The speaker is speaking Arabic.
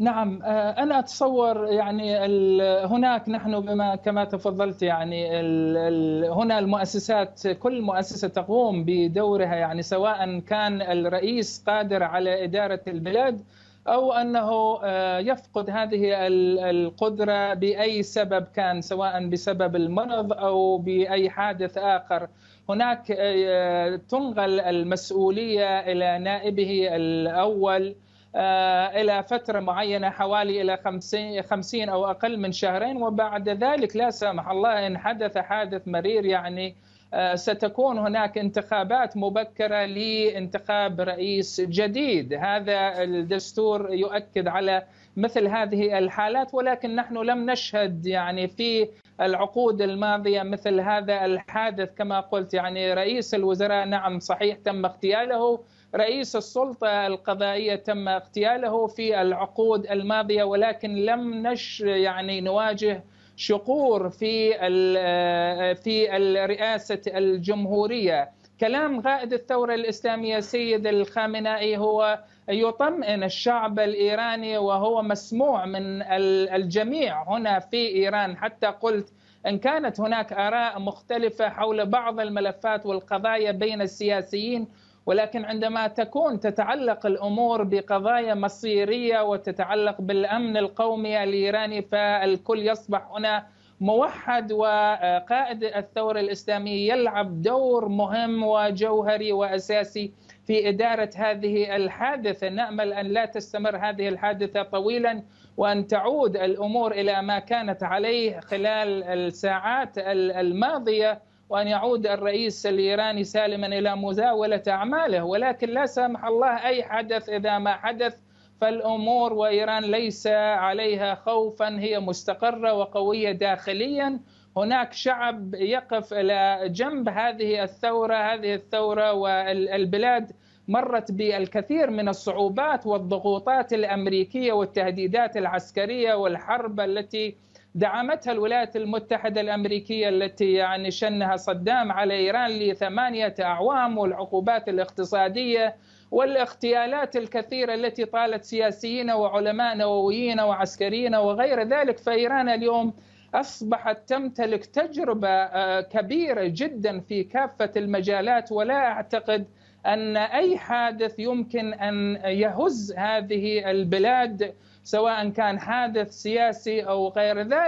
نعم آه، انا اتصور يعني هناك نحن بما كما تفضلت يعني هنا المؤسسات كل مؤسسه تقوم بدورها يعني سواء كان الرئيس قادر على اداره البلاد او انه آه، يفقد هذه القدره باي سبب كان سواء بسبب المرض او باي حادث اخر هناك آه، تنقل المسؤوليه الى نائبه الاول آه، الى فتره معينه حوالي الى 50 50 او اقل من شهرين وبعد ذلك لا سمح الله ان حدث حادث مرير يعني آه، ستكون هناك انتخابات مبكره لانتخاب رئيس جديد هذا الدستور يؤكد على مثل هذه الحالات ولكن نحن لم نشهد يعني في العقود الماضيه مثل هذا الحادث كما قلت يعني رئيس الوزراء نعم صحيح تم اغتياله رئيس السلطة القضائية تم اغتياله في العقود الماضية ولكن لم نش يعني نواجه شقور في آه، في الرئاسه الجمهوريه كلام قائد الثوره الاسلاميه سيد الخامنائي هو يطمئن الشعب الايراني وهو مسموع من الجميع هنا في ايران حتى قلت ان كانت هناك اراء مختلفه حول بعض الملفات والقضايا بين السياسيين ولكن عندما تكون تتعلق الامور بقضايا مصيريه وتتعلق بالامن القومي الايراني فالكل يصبح هنا موحد وقائد الثوره الاسلاميه يلعب دور مهم وجوهري واساسي في اداره هذه الحادثه نامل ان لا تستمر هذه الحادثه طويلا وان تعود الامور الى ما كانت عليه خلال الساعات الماضيه وأن يعود الرئيس الإيراني سالما إلى مزاولة أعماله ولكن لا سمح الله أي حدث إذا ما حدث فالأمور وإيران ليس عليها خوفا هي مستقرة وقوية داخليا هناك شعب يقف إلى جنب هذه الثورة هذه الثورة والبلاد مرت بالكثير من الصعوبات والضغوطات الامريكيه والتهديدات العسكريه والحرب التي دعمتها الولايات المتحدة الأمريكية التي يعني شنها صدام على إيران لثمانية أعوام والعقوبات الاقتصادية والاغتيالات الكثيرة التي طالت سياسيين وعلماء نوويين وعسكريين وغير ذلك فإيران اليوم أصبحت تمتلك تجربة آه، كبيرة جدا في كافة المجالات ولا أعتقد أن أي حادث يمكن أن يهز هذه البلاد سواء كان حادث سياسي أو غير ذلك